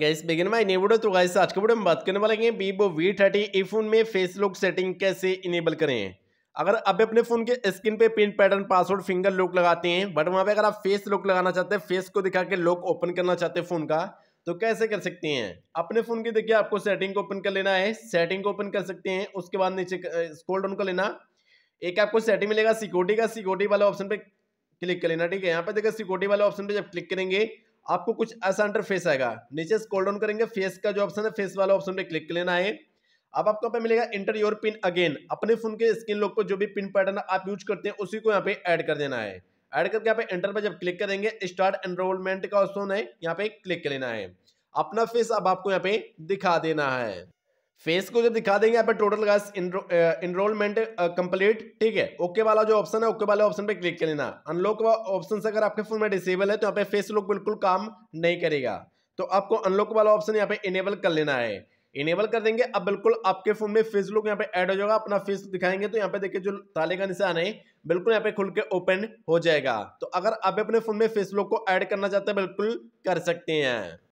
gas begin my new video तो guys आज के वीडियो में बात करने वाले हैं Vivo V thirty E phone में फेस लॉक सेटिंग कैसे इनेबल करें अगर आप अपने फ़ोन के स्क्रीन पे pin pattern password finger lock लगाते हैं बट वहाँ पे अगर आप फेस लॉक लगाना चाहते हैं फेस को दिखा के लॉक ओपन करना चाहते हैं फ़ोन का तो कैसे कर सकते हैं अपने फ़ोन की देखिए आपको सेटिंग को ओपन कर लेना है सेटिंग को ओपन कर सकते हैं उसके बाद नीचे स्कोल डाउन कर लेना एक आपको सेटिंग मिलेगा सिक्योरिटी का सिक्योरिटी वाला ऑप्शन पे क्लिक कर लेना ठीक है यहाँ पे देखिए सिक्योरिटी वाले ऑप्शन पे जब क्लिक करेंगे आपको कुछ ऐसा अंडर फेस आएगा नीचे स्कोल डाउन करेंगे फेस का जो ऑप्शन है फेस वाला ऑप्शन पे क्लिक लेना है अब आपको यहाँ पे मिलेगा इंटर योर पिन अगेन अपने फोन के स्क्रीन लॉक पर जो भी पिन पैटर्न आप यूज करते हैं उसी को यहाँ पे ऐड कर देना है ऐड करके यहाँ पे एंटर पर जब क्लिक करेंगे स्टार्ट एनरोलमेंट का ऑप्शन है यहाँ पे क्लिक कर लेना है अपना फेस अब आपको यहाँ पे दिखा देना है फेस को जब दिखा देंगे यहाँ पे टोटल का इनरोलमेंट कंप्लीट ठीक है ओके वाला जो ऑप्शन है ओके वाले ऑप्शन पे क्लिक कर लेना अनलॉक ऑप्शन से अगर आपके फोन में डिसेबल है तो यहाँ पे फेस लॉक बिल्कुल काम नहीं करेगा तो आपको अनलॉक वाला ऑप्शन यहाँ पे इनेबल कर लेना है इनेबल कर देंगे अब बिल्कुल आपके फोन में फेस लुक यहाँ पे ऐड हो जाएगा अपना फेस दिखाएंगे तो यहाँ पे देखिए जो ताले का निशान है बिल्कुल यहाँ पे खुल के ओपन हो जाएगा तो अगर आप अपने फोन में फेस लुक को ऐड करना चाहते हैं बिल्कुल कर सकते हैं